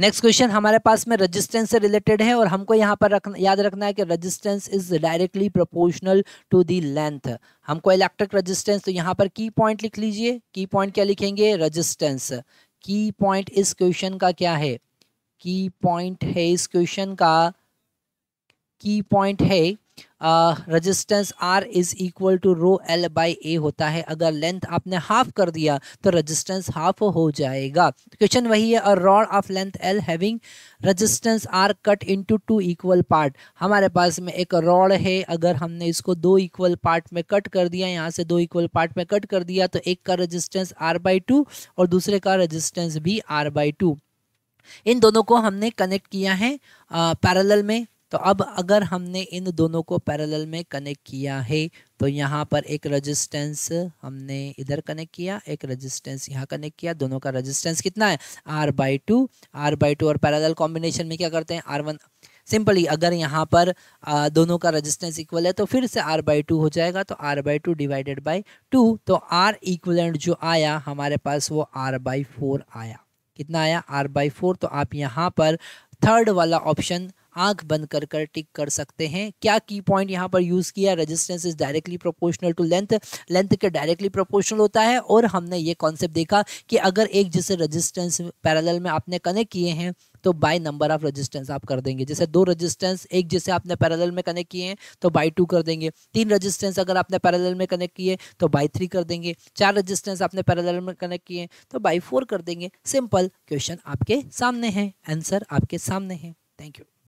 next question हमारे पास में रजिस्टेंस से रिलेटेड है और हमको यहाँ पर रख याद रखना है कि resistance is directly proportional to the length हमको इलेक्ट्रिक रजिस्टेंस तो यहाँ पर की पॉइंट लिख लीजिए की पॉइंट क्या लिखेंगे रजिस्टेंस की पॉइंट इस क्वेश्चन का क्या है की पॉइंट है इस क्वेश्चन का की पॉइंट है resistance R is equal to rho L by A होता है अगर लेंथ आपने हाफ कर दिया तो रजिस्टेंस हाफ हो जाएगा क्वेश्चन वही है a rod of length L having resistance R cut into two equal part हमारे पास में एक रॉड है अगर हमने इसको दो इक्वल पार्ट में कट कर दिया यहाँ से दो इक्वल पार्ट में कट कर दिया तो एक का रजिस्टेंस आर बाई टू और दूसरे का रजिस्टेंस भी आर बाई टू इन दोनों को हमने कनेक्ट किया है पैरेलल में तो अब अगर हमने इन दोनों को पैरेलल में कनेक्ट किया है तो यहाँ पर एक रेजिस्टेंस हमने इधर कनेक्ट किया एक रेजिस्टेंस यहाँ कनेक्ट किया दोनों का रेजिस्टेंस कितना है R by two R by two और पैरेलल कॉम्बिनेशन में क्या करते हैं आर वन सिंपली अगर यहाँ पर आ, दोनों का रेजिस्टेंस इक्वल है तो फिर से आर बाई टू हो जाएगा तो R by two divided by two तो आर इक्वलेंट जो आया हमारे पास वो आर बाई फोर आया कितना आया आर बाई फोर तो आप यहाँ पर थर्ड वाला ऑप्शन आंख बंद कर कर टिक कर सकते हैं क्या की पॉइंट यहाँ पर यूज़ किया resistance is directly proportional to length length के डायरेक्टली प्रोपोर्शनल होता है और हमने ये कॉन्सेप्ट देखा कि अगर एक जैसे रजिस्टेंस पैरेलल में आपने कनेक्ट किए हैं तो बाय नंबर ऑफ रजिस्टेंस आप कर देंगे जैसे दो रजिस्टेंस एक जैसे आपने पैरेलल में कनेक्ट किए हैं तो बाय टू कर देंगे तीन रजिस्टेंस अगर आपने पैरेलल में कनेक्ट किए तो बाय थ्री कर देंगे चार रजिस्टेंस आपने पैरेलल में कनेक्ट किए तो बाय फोर कर देंगे सिंपल क्वेश्चन आपके सामने है आंसर आपके सामने है थैंक यू